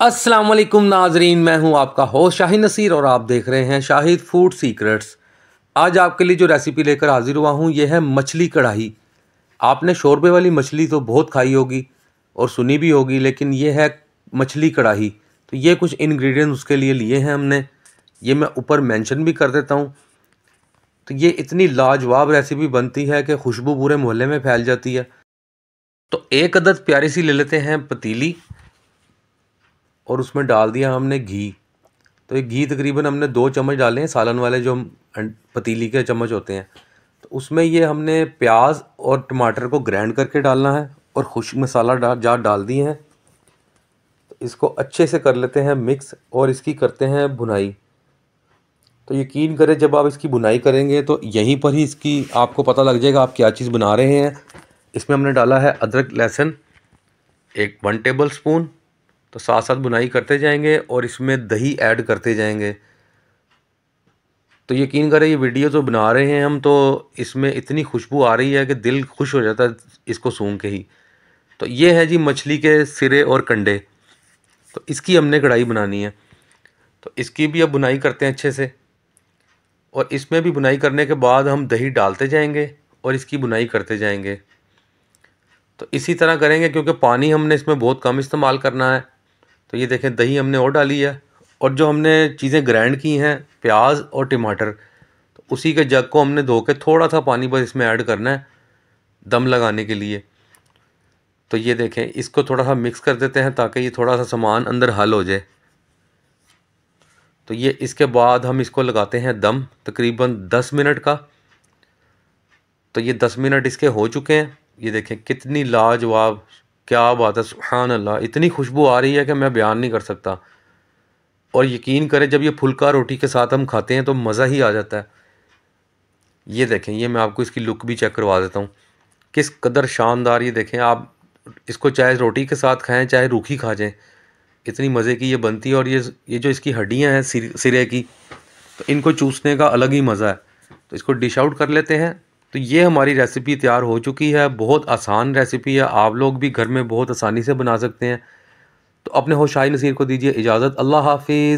असलम नाजरीन मैं हूं आपका होस्ट शाहिद नसीर और आप देख रहे हैं शाहिद फूड सीक्रेट्स आज आपके लिए जो रेसिपी लेकर हाजिर हुआ हूं यह है मछली कढ़ाई आपने शोरबे वाली मछली तो बहुत खाई होगी और सुनी भी होगी लेकिन यह है मछली कढ़ाई तो ये कुछ इन्ग्रीडियंट उसके लिए लिए हैं हमने ये मैं ऊपर मैंशन भी कर देता हूँ तो ये इतनी लाजवाब रेसिपी बनती है कि खुशबू पूरे मोहल्ले में फैल जाती है तो एक अदद प्यारी सी ले लेते हैं पतीली और उसमें डाल दिया हमने घी तो ये घी तकरीबन हमने दो चम्मच डाले हैं सालन वाले जो अं, पतीली के चम्मच होते हैं तो उसमें ये हमने प्याज और टमाटर को ग्राइंड करके डालना है और खुश मसाला डा जा डाल दिए हैं तो इसको अच्छे से कर लेते हैं मिक्स और इसकी करते हैं बुनाई तो यकीन करें जब आप इसकी बुनाई करेंगे तो यहीं पर ही इसकी आपको पता लग जाएगा आप क्या चीज़ बना रहे हैं इसमें हमने डाला है अदरक लहसुन एक वन टेबल स्पून तो साथ साथ बुनाई करते जाएंगे और इसमें दही ऐड करते जाएंगे तो यकीन करें ये वीडियो जो बना रहे हैं हम तो इसमें इतनी खुशबू आ रही है कि दिल खुश हो जाता है इसको सूंघ के ही तो ये है जी मछली के सिरे और कंडे तो इसकी हमने कढ़ाई बनानी है तो इसकी भी अब बुनाई करते हैं अच्छे से और इसमें भी बुनाई करने के बाद हम दही डालते जाएंगे और इसकी बुनाई करते जाएंगे तो इसी तरह करेंगे क्योंकि पानी हमने इसमें बहुत कम इस्तेमाल करना है तो ये देखें दही हमने और डाली है और जो हमने चीज़ें ग्राइंड की हैं प्याज और टमाटर तो उसी के जग को हमने धो के थोड़ा सा पानी बस इसमें ऐड करना है दम लगाने के लिए तो ये देखें इसको थोड़ा सा मिक्स कर देते हैं ताकि ये थोड़ा सा सामान अंदर हल हो जाए तो ये इसके बाद हम इसको लगाते हैं दम तकरीबन दस मिनट का तो ये दस मिनट इसके हो चुके हैं ये देखें कितनी लाजवाब क्या बात है सुबहान अल्लाह इतनी खुशबू आ रही है कि मैं बयान नहीं कर सकता और यकीन करें जब ये फुलका रोटी के साथ हम खाते हैं तो मज़ा ही आ जाता है ये देखें ये मैं आपको इसकी लुक भी चेक करवा देता हूँ किस कदर शानदार ये देखें आप इसको चाहे रोटी के साथ खाएं चाहे रूखी खा जाएँ इतनी मज़े की ये बनती है और ये ये जो इसकी हड्डियाँ हैं सिरे की तो इनको चूसने का अलग ही मज़ा है तो इसको डिश आउट कर लेते हैं तो ये हमारी रेसिपी तैयार हो चुकी है बहुत आसान रेसिपी है आप लोग भी घर में बहुत आसानी से बना सकते हैं तो अपने होशाई नसीर को दीजिए इजाज़त अल्लाह हाफिज़